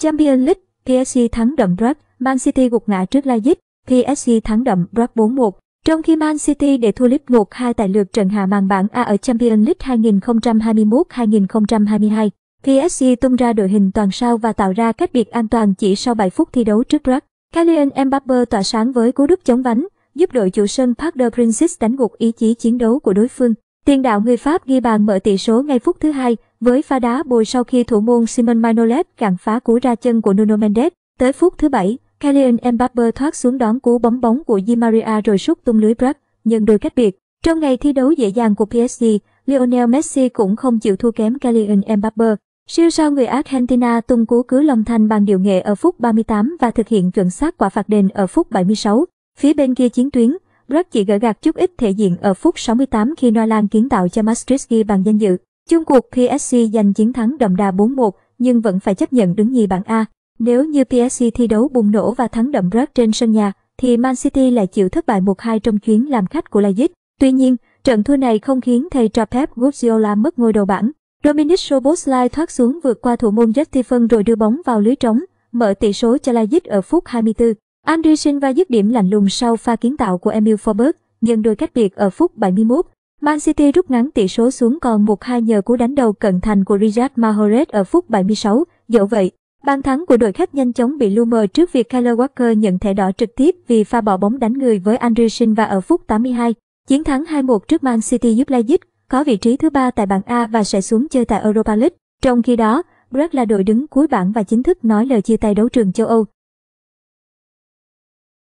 Champions League, PSG thắng đậm Brad, Man City gục ngã trước Leipzig, PSG thắng đậm Brad 4-1. Trong khi Man City để thua League 1-2 tại lượt trận hạ màn bảng A ở Champions League 2021-2022, PSG tung ra đội hình toàn sao và tạo ra cách biệt an toàn chỉ sau 7 phút thi đấu trước Brad. Kylian Mbappe tỏa sáng với cú đúp chống vánh, giúp đội chủ sân Park de Princes đánh gục ý chí chiến đấu của đối phương. Tiền đạo người Pháp ghi bàn mở tỷ số ngay phút thứ hai với pha đá bồi sau khi thủ môn Simon Manolev cản phá cú ra chân của Nuno Mendes, tới phút thứ bảy, Kylian Mbappe thoát xuống đón cú bóng bóng của Di Maria rồi sút tung lưới Brad, nhưng đôi cách biệt. Trong ngày thi đấu dễ dàng của PSG, Lionel Messi cũng không chịu thua kém Kylian Mbappe. Siêu sao người Argentina tung cú cứ lòng thanh bằng điệu nghệ ở phút 38 và thực hiện chuẩn xác quả phạt đền ở phút 76. Phía bên kia chiến tuyến, Brad chỉ gỡ gạt chút ít thể diện ở phút 68 khi Noa Lan kiến tạo cho Maastricht bằng danh dự. Chung cuộc PSG giành chiến thắng đậm đà 4-1 nhưng vẫn phải chấp nhận đứng nhì bảng A. Nếu như PSG thi đấu bùng nổ và thắng đậm rớt trên sân nhà, thì Man City lại chịu thất bại 1-2 trong chuyến làm khách của Leipzig. Tuy nhiên, trận thua này không khiến thầy trò Pep Guardiola mất ngôi đầu bảng. Dominic Szoboszlai thoát xuống vượt qua thủ môn Stephen rồi đưa bóng vào lưới trống, mở tỷ số cho Leipzig ở phút 24. André Silva dứt điểm lạnh lùng sau pha kiến tạo của Emil Forsberg, nhưng đôi cách biệt ở phút 71. Man City rút ngắn tỷ số xuống còn 1-2 nhờ cú đánh đầu cận thành của Riyad Mahrez ở phút 76. Dẫu vậy, bàn thắng của đội khách nhanh chóng bị lu mờ trước việc Kyle Walker nhận thẻ đỏ trực tiếp vì pha bỏ bóng đánh người với Andrew Silva ở phút 82. Chiến thắng 2-1 trước Man City giúp Leipzig có vị trí thứ ba tại bảng A và sẽ xuống chơi tại Europa League. Trong khi đó, Brest là đội đứng cuối bảng và chính thức nói lời chia tay đấu trường châu Âu.